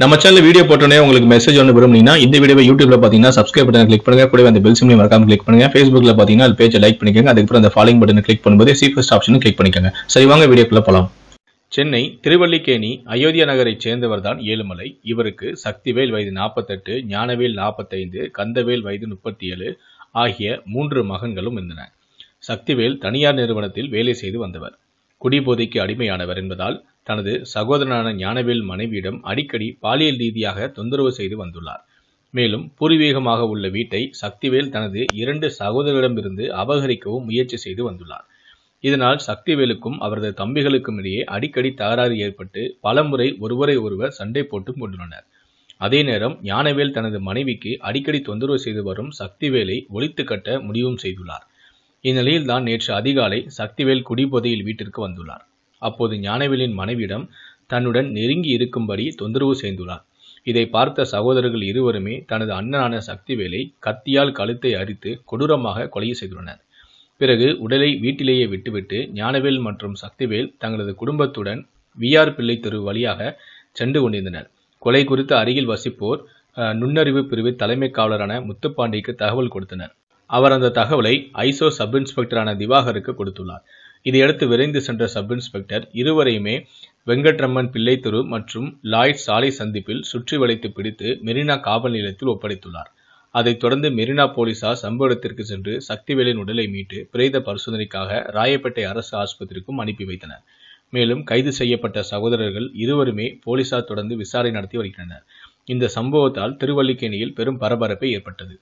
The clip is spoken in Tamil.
நம்ம சேனல் வீடியோ போட்டோன்னே உங்களுக்கு மெசேஜ் ஒன்று விரும்புனீங்கன்னா இந்த வீடியோ யூடியூப்ல பார்த்தீங்கன்னா சப்ஸ்கிரைப் பட்டன் கிளிக் பண்ணுங்க கூட அந்த பெல் சிம்லையும் மறக்காம கிளிக் பண்ணுங்க ஃபேஸ்புக்ல பார்த்தீங்கன்னா அது பேஜை லைக் பண்ணிக்கோங்க அதுக்கப்புறம் அந்த ஃபாலோயிங் பட்டன் கிளிக் பண்ணும்போது சீஃபஸ்ட் ஆப்ஷனும் கிளிக் பண்ணிக்கோங்க சரி வாங்க வீடியோக்குள்ள போகலாம் சென்னை திருவள்ளிக்கேணி அயோத்தியா நகரை சேர்ந்தவர் தான் ஏழுமலை இவருக்கு சக்திவேல் வயது நாற்பத்தெட்டு ஞானவேல் நாற்பத்தைந்து கந்தவேல் வயது முப்பத்தி ஏழு ஆகிய மூன்று மகன்களும் இருந்தன சக்திவேல் தனியார் நிறுவனத்தில் வேலை செய்து வந்தவர் குடிபோதைக்கு அடிமையானவர் என்பதால் தனது சகோதரனான ஞானவேல் மனைவியிடம் அடிக்கடி பாலியல் ரீதியாக தொந்தரவு செய்து வந்துள்ளார் மேலும் பூர்வீகமாக உள்ள வீட்டை சக்திவேல் தனது இரண்டு சகோதரரிடமிருந்து அபகரிக்கவும் முயற்சி செய்து வந்துள்ளார் இதனால் சக்திவேலுக்கும் அவரது தம்பிகளுக்கும் இடையே அடிக்கடி தகராறு ஏற்பட்டு பலமுறை ஒருவரை ஒருவர் சண்டை போட்டும் கொண்டுள்ளனர் அதே நேரம் ஞானவேல் தனது மனைவிக்கு அடிக்கடி தொந்தரவு செய்து வரும் சக்திவேலை ஒழித்து கட்ட முடிவும் செய்துள்ளார் இந்நிலையில் தான் நேற்று அதிகாலை சக்திவேல் குடிபோதையில் வீட்டிற்கு வந்துள்ளார் அப்போது ஞானவேலின் மனைவியிடம் தன்னுடன் நெருங்கி இருக்கும்படி தொந்தரவு செய்துள்ளார் இதை பார்த்த சகோதரர்கள் இருவருமே தனது அண்ணனான சக்திவேலை கத்தியால் கழுத்தை அரித்து கொடூரமாக கொலை செய்துள்ளனர் பிறகு உடலை வீட்டிலேயே விட்டுவிட்டு ஞானவேல் மற்றும் சக்திவேல் தங்களது குடும்பத்துடன் விஆர் பிள்ளை தெரு வழியாக சென்று கொண்டிருந்தனர் கொலை குறித்து அருகில் வசிப்போர் நுண்ணறிவு பிரிவு தலைமை காவலரான முத்துப்பாண்டிக்கு தகவல் கொடுத்தனர் அவர் அந்த தகவலை ஐசோ சப் இன்ஸ்பெக்டரான திவாகருக்கு கொடுத்துள்ளார் இதையடுத்து விரைந்து சென்ற சப் இன்ஸ்பெக்டர் இருவரையுமே வெங்கட்ரம்மன் பிள்ளைத்துரு மற்றும் லாய்ட் சாலை சந்திப்பில் சுற்றி வளைத்து பிடித்து மெரினா காவல் நிலையத்தில் ஒப்படைத்துள்ளார் அதைத் தொடர்ந்து மெரினா போலீசார் சம்பவ இடத்திற்கு சென்று சக்திவேலின் உடலை மீட்டு பிரேத பரிசோதனைக்காக ராயப்பேட்டை அரசு ஆஸ்பத்திரிக்கும் அனுப்பி வைத்தனர் மேலும் கைது செய்யப்பட்ட சகோதரர்கள் இருவருமே போலீசார் தொடர்ந்து விசாரணை நடத்தி வருகின்றனர் இந்த சம்பவத்தால் திருவல்லிக்கேணியில் பெரும் பரபரப்பு ஏற்பட்டது